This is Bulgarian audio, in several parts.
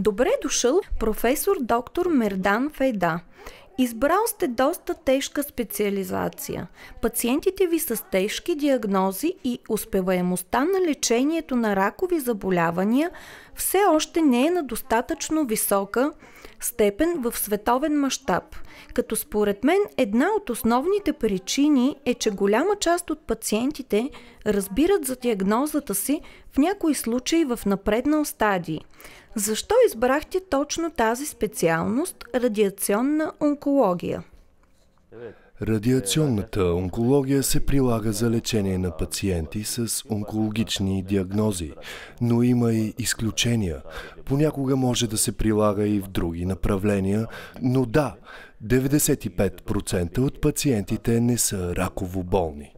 Добре дошъл, професор доктор Мердан Фейда. Избрал сте доста тежка специализация. Пациентите ви са с тежки диагнози и успеваемостта на лечението на ракови заболявания все още не е на достатъчно висока степен в световен мащаб. Като според мен една от основните причини е, че голяма част от пациентите разбират за диагнозата си в някои случаи в напреднал стадии. Защо избрахте точно тази специалност радиационна онкология? Радиационната онкология се прилага за лечение на пациенти с онкологични диагнози, но има и изключения. Понякога може да се прилага и в други направления, но да, 95% от пациентите не са раково болни.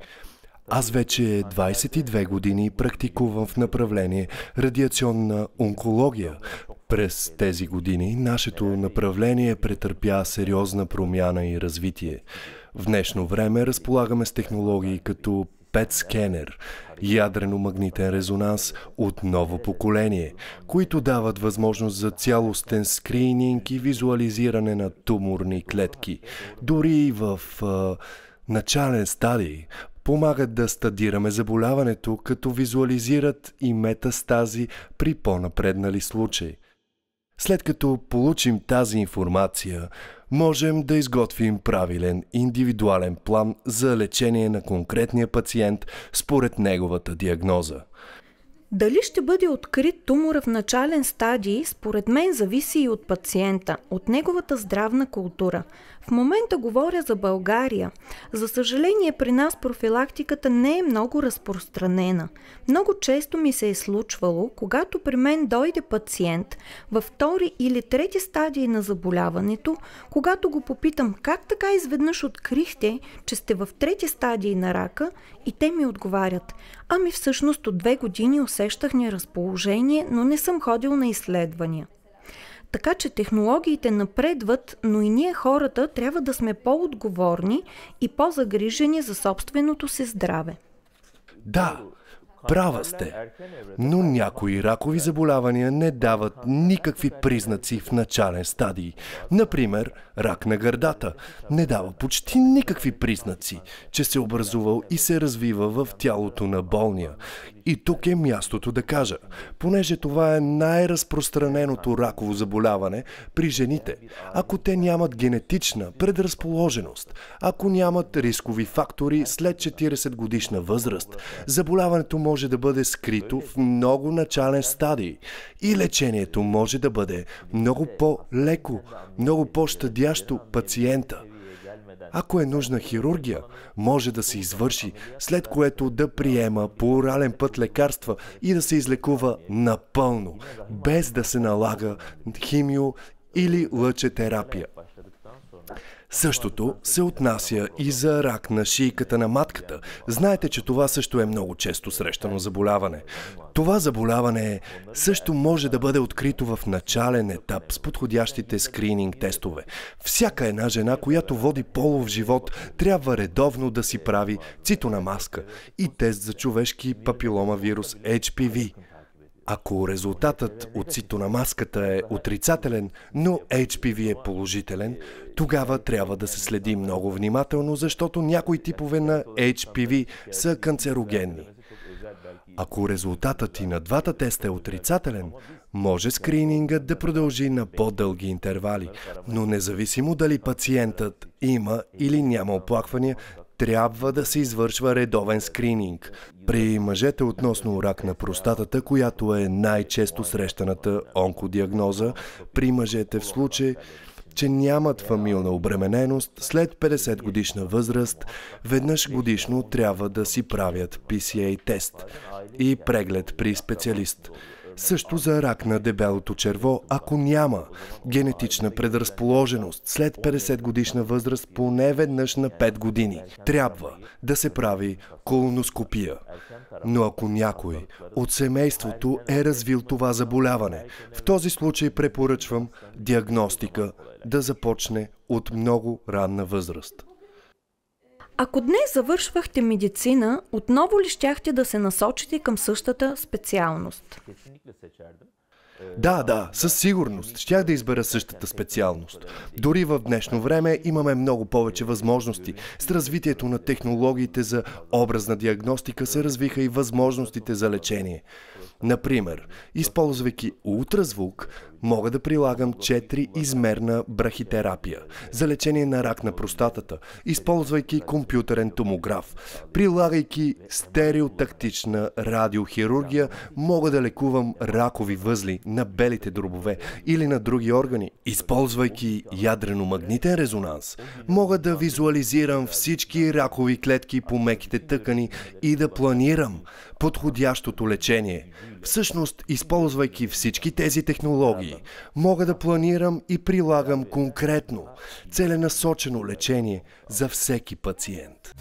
Аз вече 22 години практикувам в направление радиационна онкология. През тези години нашето направление претърпя сериозна промяна и развитие. В днешно време разполагаме с технологии като пет скенер, ядрено-магнитен резонанс от ново поколение, които дават възможност за цялостен скрининг и визуализиране на туморни клетки. Дори и в а, начален стадий помагат да стадираме заболяването, като визуализират и метастази при по-напреднали случаи. След като получим тази информация, можем да изготвим правилен индивидуален план за лечение на конкретния пациент според неговата диагноза. Дали ще бъде открит тумора в начален стадий, според мен зависи и от пациента, от неговата здравна култура. В момента говоря за България. За съжаление при нас профилактиката не е много разпространена. Много често ми се е случвало, когато при мен дойде пациент във втори или трети стадии на заболяването, когато го попитам как така изведнъж открихте, че сте в трети стадии на рака и те ми отговарят, ами всъщност от две години усещах разположение, но не съм ходил на изследвания. Така че технологиите напредват, но и ние хората трябва да сме по-отговорни и по-загрижени за собственото си здраве. Да, права сте. Но някои ракови заболявания не дават никакви признаци в начален стадий. Например, рак на гърдата не дава почти никакви признаци, че се образувал и се развива в тялото на болния. И тук е мястото да кажа, понеже това е най-разпространеното раково заболяване при жените, ако те нямат генетична предразположеност, ако нямат рискови фактори след 40 годишна възраст, заболяването може да бъде скрито в много начален стадий и лечението може да бъде много по-леко, много по-щадящо пациента. Ако е нужна хирургия, може да се извърши, след което да приема по орален път лекарства и да се излекува напълно, без да се налага химио или лъчетерапия. Същото се отнася и за рак на шийката на матката. Знаете, че това също е много често срещано заболяване. Това заболяване също може да бъде открито в начален етап с подходящите скрининг тестове. Всяка една жена, която води полов живот, трябва редовно да си прави цитона маска и тест за човешки папилома вирус HPV. Ако резултатът от цитонамаската е отрицателен, но HPV е положителен, тогава трябва да се следи много внимателно, защото някои типове на HPV са канцерогенни. Ако резултатът и на двата теста е отрицателен, може скринингът да продължи на по-дълги интервали, но независимо дали пациентът има или няма оплаквания, трябва да се извършва редовен скрининг. При мъжете относно рак на простатата, която е най-често срещаната онкодиагноза, при мъжете в случай, че нямат фамилна обремененост, след 50 годишна възраст, веднъж годишно трябва да си правят PCA тест и преглед при специалист. Също за рак на дебелото черво, ако няма генетична предразположеност след 50 годишна възраст поне веднъж на 5 години, трябва да се прави колоноскопия. Но ако някой от семейството е развил това заболяване, в този случай препоръчвам диагностика да започне от много ранна възраст. Ако днес завършвахте медицина, отново ли щяхте да се насочите към същата специалност? Да, да, със сигурност. Щях да избера същата специалност. Дори в днешно време имаме много повече възможности. С развитието на технологиите за образна диагностика се развиха и възможностите за лечение. Например, използвайки ултразвук, мога да прилагам 4-измерна брахитерапия за лечение на рак на простатата, използвайки компютърен томограф. Прилагайки стереотактична радиохирургия, мога да лекувам ракови възли на белите дробове или на други органи. Използвайки ядрено-магнитен резонанс, мога да визуализирам всички ракови клетки по меките тъкани и да планирам подходящото лечение. Всъщност, използвайки всички тези технологии, мога да планирам и прилагам конкретно, целенасочено лечение за всеки пациент.